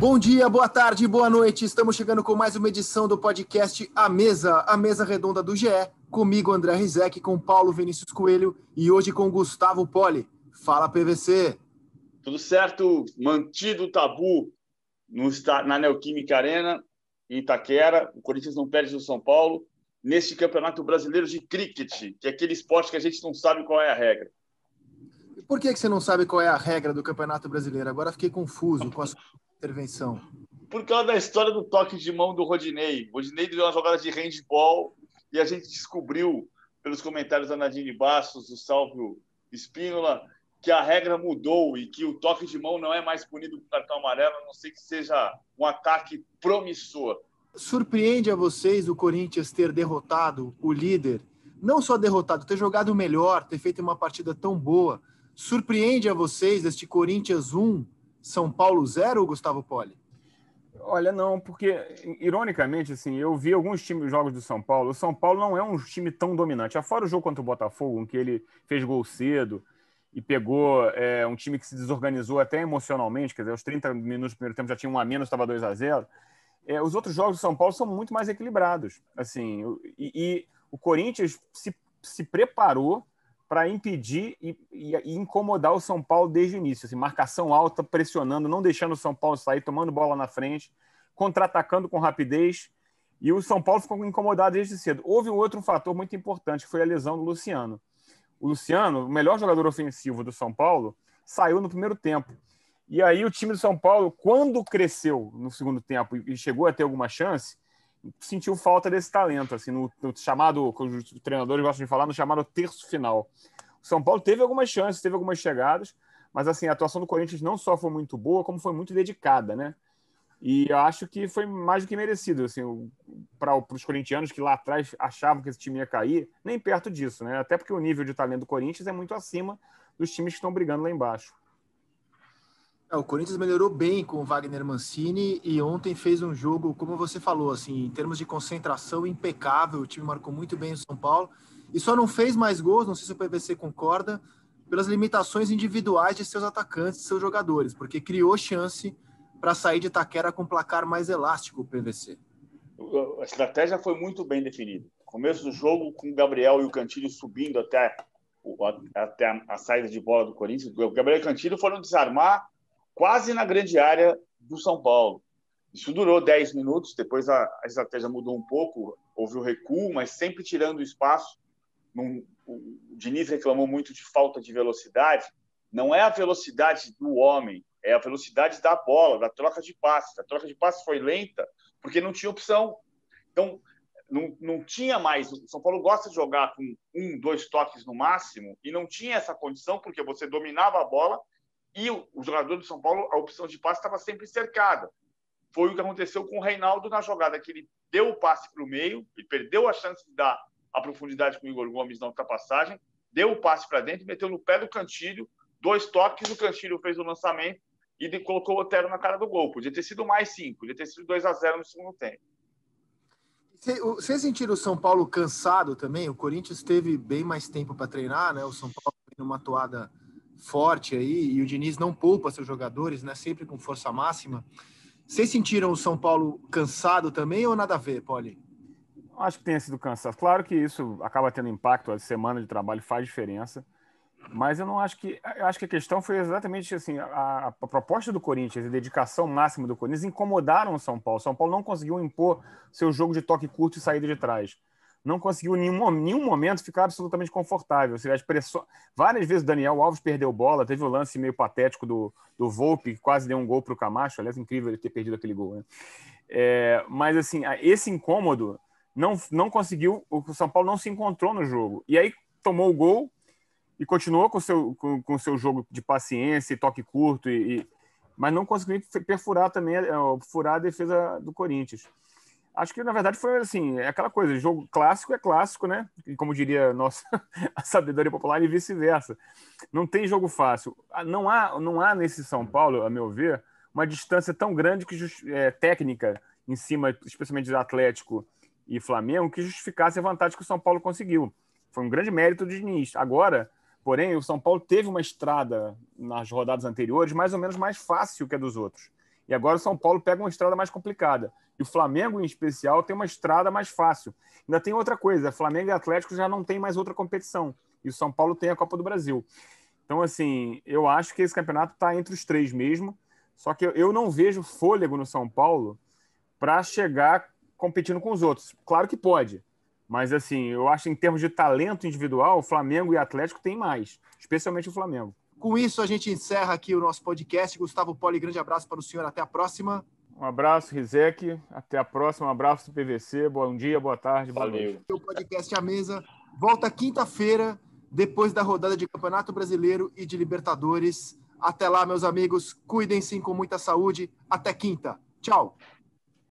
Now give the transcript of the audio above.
Bom dia, boa tarde, boa noite. Estamos chegando com mais uma edição do podcast A Mesa, a Mesa Redonda do GE. Comigo, André Rizek, com Paulo Vinícius Coelho e hoje com Gustavo Poli. Fala, PVC. Tudo certo, mantido o tabu no, na Neoquímica Arena, em Itaquera. O Corinthians não perde no São Paulo. Neste Campeonato Brasileiro de Cricket, que é aquele esporte que a gente não sabe qual é a regra. Por que, que você não sabe qual é a regra do Campeonato Brasileiro? Agora fiquei confuso com a intervenção? Por causa da história do toque de mão do Rodinei. O Rodinei deu uma jogada de handball e a gente descobriu, pelos comentários da Nadine Bastos, do Salvio Espínola, que a regra mudou e que o toque de mão não é mais punido com cartão amarelo, a não sei que seja um ataque promissor. Surpreende a vocês o Corinthians ter derrotado o líder? Não só derrotado, ter jogado melhor, ter feito uma partida tão boa. Surpreende a vocês este Corinthians 1, são Paulo zero, Gustavo Poli? Olha, não, porque, ironicamente, assim, eu vi alguns times, jogos do São Paulo. O São Paulo não é um time tão dominante. Afora o jogo contra o Botafogo, em que ele fez gol cedo e pegou é, um time que se desorganizou até emocionalmente, quer dizer, os 30 minutos do primeiro tempo já tinha um a menos, estava 2 a 0 é, Os outros jogos do São Paulo são muito mais equilibrados. assim E, e o Corinthians se, se preparou para impedir e, e, e, incomodar o São Paulo desde o início. Assim, marcação alta, pressionando, não deixando o São Paulo sair, tomando bola na frente, contra-atacando com rapidez. E o São Paulo ficou incomodado desde cedo. Houve um outro fator muito importante, que foi a lesão do Luciano. O Luciano, o melhor jogador ofensivo do São Paulo, saiu no primeiro tempo. E aí o time do São Paulo, quando cresceu no segundo tempo e chegou a ter alguma chance, sentiu falta desse talento, assim, no, no chamado, que os treinadores gostam de falar, no chamado terço final. O São Paulo teve algumas chances, teve algumas chegadas, mas assim, a atuação do Corinthians não só foi muito boa, como foi muito dedicada, né? E eu acho que foi mais do que merecido, assim, para os corintianos que lá atrás achavam que esse time ia cair, nem perto disso, né? Até porque o nível de talento do Corinthians é muito acima dos times que estão brigando lá embaixo. É, o Corinthians melhorou bem com o Wagner Mancini e ontem fez um jogo, como você falou, assim, em termos de concentração impecável. O time marcou muito bem o São Paulo e só não fez mais gols, não sei se o PVC concorda, pelas limitações individuais de seus atacantes, de seus jogadores, porque criou chance para sair de Taquera com um placar mais elástico o PVC. A estratégia foi muito bem definida. Começo do jogo com o Gabriel e o Cantilho subindo até, até a saída de bola do Corinthians. O Gabriel e o Cantilho foram desarmar quase na grande área do São Paulo. Isso durou 10 minutos, depois a, a estratégia mudou um pouco, houve o recuo, mas sempre tirando espaço. Num, o Diniz reclamou muito de falta de velocidade. Não é a velocidade do homem, é a velocidade da bola, da troca de passes. A troca de passes foi lenta porque não tinha opção. Então, não, não tinha mais. O São Paulo gosta de jogar com um, dois toques no máximo e não tinha essa condição porque você dominava a bola e o, jogador do São Paulo, a opção de passe estava sempre cercada. Foi o que aconteceu com o Reinaldo na jogada, que ele deu o passe para o meio, ele perdeu a chance de dar a profundidade com o Igor Gomes na ultrapassagem, deu o passe para dentro, meteu no pé do Cantilho, dois toques, o Cantilho fez o lançamento e colocou o Otero na cara do gol. Podia ter sido mais cinco, podia ter sido 2 a 0 no segundo tempo. Vocês sentiram o São Paulo cansado também? O Corinthians teve bem mais tempo para treinar, né? O São Paulo numa toada forte aí, e o Diniz não poupa seus jogadores, né? Sempre com força máxima. Vocês sentiram o São Paulo cansado também ou nada a ver, Poli? Acho que tenha sido cansado. Claro que isso acaba tendo impacto, a semana de trabalho faz diferença. Mas eu não acho que. Eu acho que a questão foi exatamente assim: a, a proposta do Corinthians e a dedicação máxima do Corinthians incomodaram o São Paulo. O São Paulo não conseguiu impor seu jogo de toque curto e saída de trás não conseguiu em nenhum, nenhum momento ficar absolutamente confortável. Seja, as pressões, várias vezes o Daniel Alves perdeu bola, teve o um lance meio patético do, do Volpe, que quase deu um gol para o Camacho. Aliás, incrível ele ter perdido aquele gol. Né? É, mas, assim, esse incômodo não, não conseguiu, o São Paulo não se encontrou no jogo. E aí tomou o gol e continuou com o seu, com, com seu jogo de paciência e toque curto, e, e mas não conseguiu perfurar também, é, furar a defesa do Corinthians. Acho que, na verdade, foi assim, é aquela coisa, jogo clássico é clássico, né? E como diria nossa a sabedoria popular e vice-versa. Não tem jogo fácil. Ah, não há, não há nesse São Paulo, a meu ver, uma distância tão grande que é, técnica em cima, especialmente do Atlético e Flamengo, que justificasse a vantagem que o São Paulo conseguiu. Foi um grande mérito do Diniz. Agora, porém, o São Paulo teve uma estrada nas rodadas anteriores mais ou menos mais fácil que a dos outros. E agora o São Paulo pega uma estrada mais complicada. E o Flamengo, em especial, tem uma estrada mais fácil. Ainda tem outra coisa: Flamengo e Atlético já não tem mais outra competição. E o São Paulo tem a Copa do Brasil. Então, assim, eu acho que esse campeonato está entre os três mesmo. Só que eu não vejo fôlego no São Paulo para chegar competindo com os outros. Claro que pode. Mas, assim, eu acho em termos de talento individual, o Flamengo e Atlético tem mais, especialmente o Flamengo. Com isso, a gente encerra aqui o nosso podcast. Gustavo Poli, grande abraço para o senhor. Até a próxima. Um abraço, Rizek. Até a próxima. Um abraço do PVC. Bom dia, boa tarde. Boa Valeu. O podcast à mesa volta quinta-feira, depois da rodada de Campeonato Brasileiro e de Libertadores. Até lá, meus amigos. Cuidem-se com muita saúde. Até quinta. Tchau.